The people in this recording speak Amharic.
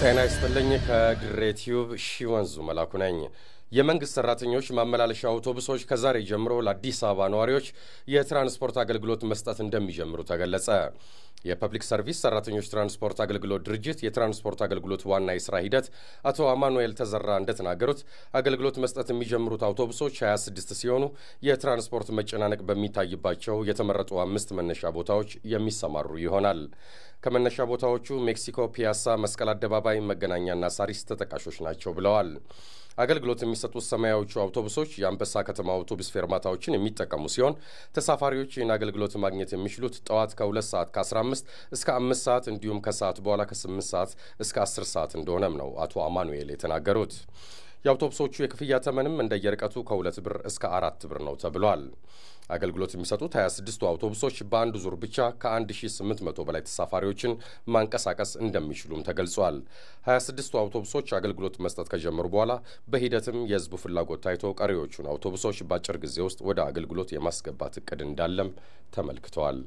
ጤና ይስጥልኝ። ከድሬ ቲዩብ ሺ ወንዙ መላኩ ነኝ። የመንግስት ሰራተኞች ማመላለሻ አውቶቡሶች ከዛሬ ጀምሮ ለአዲስ አበባ ነዋሪዎች የትራንስፖርት አገልግሎት መስጠት እንደሚጀምሩ ተገለጸ። የፐብሊክ ሰርቪስ ሰራተኞች ትራንስፖርት አገልግሎት ድርጅት የትራንስፖርት አገልግሎት ዋና የስራ ሂደት አቶ አማኑኤል ተዘራ እንደተናገሩት አገልግሎት መስጠት የሚጀምሩት አውቶቡሶች 26 ሲሆኑ የትራንስፖርት መጨናነቅ በሚታይባቸው የተመረጡ አምስት መነሻ ቦታዎች የሚሰማሩ ይሆናል። ከመነሻ ቦታዎቹ ሜክሲኮ፣ ፒያሳ፣ መስቀል አደባባይ፣ መገናኛና ሳሪስ ተጠቃሾች ናቸው ብለዋል። አገልግሎት የሚሰጡት ሰማያዎቹ አውቶቡሶች የአንበሳ ከተማ አውቶቡስ ፌርማታዎችን የሚጠቀሙ ሲሆን ተሳፋሪዎች ይህን አገልግሎት ማግኘት የሚችሉት ጠዋት ከ2 ሰዓት ከ15 እስከ 5 ሰዓት እንዲሁም ከሰዓት በኋላ ከ8 ሰዓት እስከ 10 ሰዓት እንደሆነም ነው አቶ አማኑኤል የተናገሩት። የአውቶቡሶቹ የክፍያ ተመንም እንደየርቀቱ ከሁለት ብር እስከ አራት ብር ነው ተብሏል። አገልግሎት የሚሰጡት 26ቱ አውቶቡሶች በአንድ ዙር ብቻ ከ1800 በላይ ተሳፋሪዎችን ማንቀሳቀስ እንደሚችሉም ተገልጿል። 26ቱ አውቶቡሶች አገልግሎት መስጠት ከጀመሩ በኋላ በሂደትም የህዝቡ ፍላጎት ታይቶ ቀሪዎቹን አውቶቡሶች በአጭር ጊዜ ውስጥ ወደ አገልግሎት የማስገባት እቅድ እንዳለም ተመልክተዋል።